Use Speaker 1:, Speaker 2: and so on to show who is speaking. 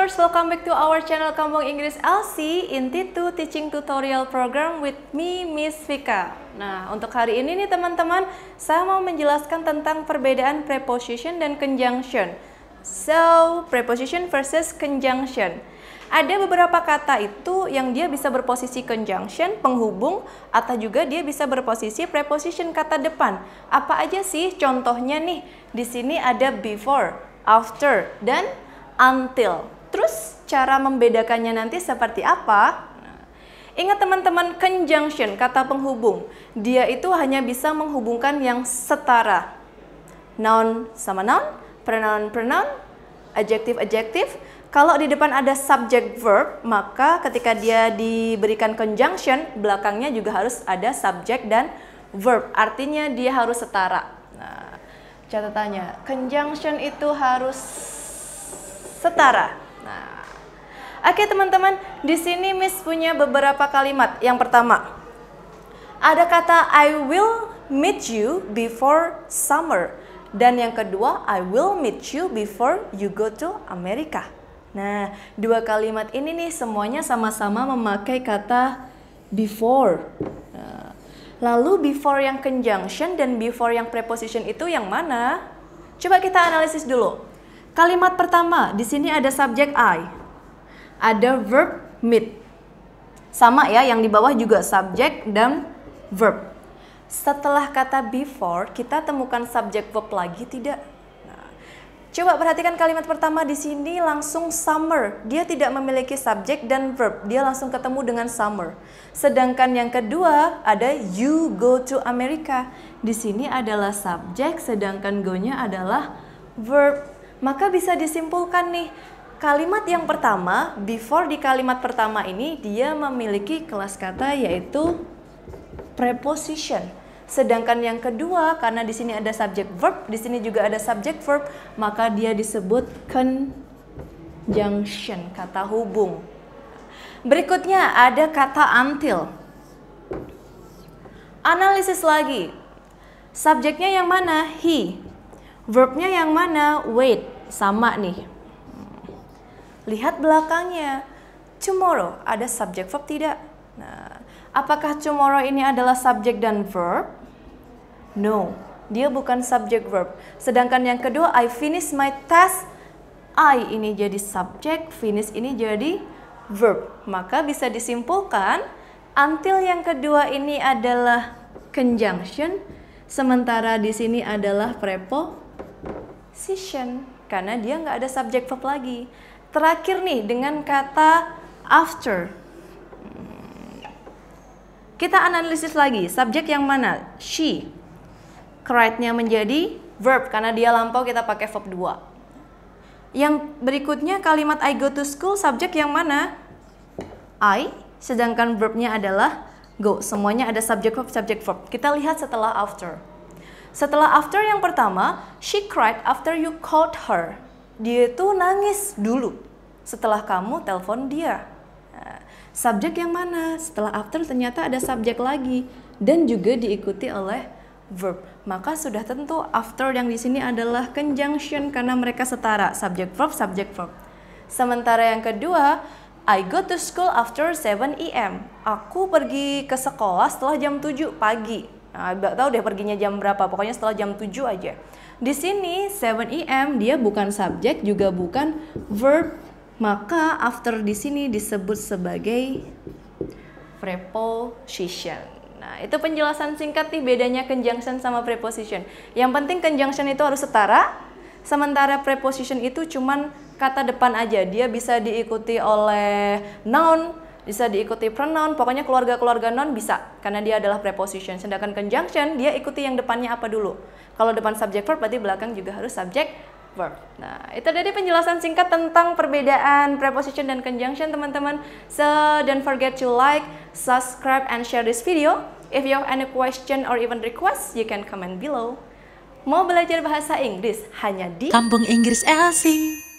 Speaker 1: viewers, welcome back to our channel Kampung Inggris LC T2 Teaching Tutorial Program with me, Miss Vika. Nah, untuk hari ini nih teman-teman, saya mau menjelaskan tentang perbedaan preposition dan conjunction. So, preposition versus conjunction. Ada beberapa kata itu yang dia bisa berposisi conjunction, penghubung, atau juga dia bisa berposisi preposition kata depan. Apa aja sih contohnya nih? Di sini ada before, after, dan until cara membedakannya nanti seperti apa? ingat teman-teman, conjunction, kata penghubung. Dia itu hanya bisa menghubungkan yang setara. Noun sama noun, pronoun pronoun, adjective adjective Kalau di depan ada subject verb, maka ketika dia diberikan conjunction, belakangnya juga harus ada subject dan verb. Artinya dia harus setara. Nah, catatannya, conjunction itu harus setara. Nah, Oke teman-teman, di sini Miss punya beberapa kalimat. Yang pertama, ada kata I will meet you before summer. Dan yang kedua, I will meet you before you go to America. Nah, dua kalimat ini nih semuanya sama-sama memakai kata before. Nah, lalu before yang conjunction dan before yang preposition itu yang mana? Coba kita analisis dulu. Kalimat pertama, di sini ada subjek I ada verb meet. Sama ya, yang di bawah juga subjek dan verb. Setelah kata before, kita temukan subjek verb lagi tidak? Nah, coba perhatikan kalimat pertama di sini langsung summer. Dia tidak memiliki subjek dan verb. Dia langsung ketemu dengan summer. Sedangkan yang kedua ada you go to America. Di sini adalah subjek sedangkan go-nya adalah verb. Maka bisa disimpulkan nih, kalimat yang pertama, before di kalimat pertama ini dia memiliki kelas kata yaitu preposition. Sedangkan yang kedua, karena di sini ada subject verb, di sini juga ada subject verb, maka dia disebut conjunction, kata hubung. Berikutnya ada kata until. Analisis lagi. Subjeknya yang mana? He. Verbnya yang mana? Wait. Sama nih lihat belakangnya. Tomorrow ada subjek verb tidak? Nah, apakah tomorrow ini adalah subjek dan verb? No, dia bukan subjek verb. Sedangkan yang kedua, I finish my task. I ini jadi subjek, finish ini jadi verb. Maka bisa disimpulkan until yang kedua ini adalah conjunction, sementara di sini adalah preposition karena dia nggak ada subjek verb lagi. Terakhir nih dengan kata after. Kita analisis lagi subjek yang mana? She. Cried-nya menjadi verb karena dia lampau kita pakai verb 2. Yang berikutnya kalimat I go to school subjek yang mana? I sedangkan verbnya adalah go. Semuanya ada subjek verb subjek verb. Kita lihat setelah after. Setelah after yang pertama, she cried after you called her dia itu nangis dulu setelah kamu telepon dia. Nah, subjek yang mana? Setelah after ternyata ada subjek lagi dan juga diikuti oleh verb. Maka sudah tentu after yang di sini adalah conjunction karena mereka setara, subjek verb, subjek verb. Sementara yang kedua, I go to school after 7 a.m. Aku pergi ke sekolah setelah jam 7 pagi. Nah, tahu deh perginya jam berapa, pokoknya setelah jam 7 aja. Di sini 7EM dia bukan subjek juga bukan verb, maka after di sini disebut sebagai preposition. Nah, itu penjelasan singkat nih bedanya conjunction sama preposition. Yang penting conjunction itu harus setara, sementara preposition itu cuman kata depan aja. Dia bisa diikuti oleh noun, bisa diikuti pronoun, pokoknya keluarga-keluarga noun bisa karena dia adalah preposition. Sedangkan conjunction dia ikuti yang depannya apa dulu. Kalau depan subjek verb berarti belakang juga harus subjek verb. Nah, itu tadi penjelasan singkat tentang perbedaan preposition dan conjunction, teman-teman. So, don't forget to like, subscribe, and share this video. If you have any question or even request, you can comment below. Mau belajar bahasa Inggris hanya di Kampung Inggris Elsie.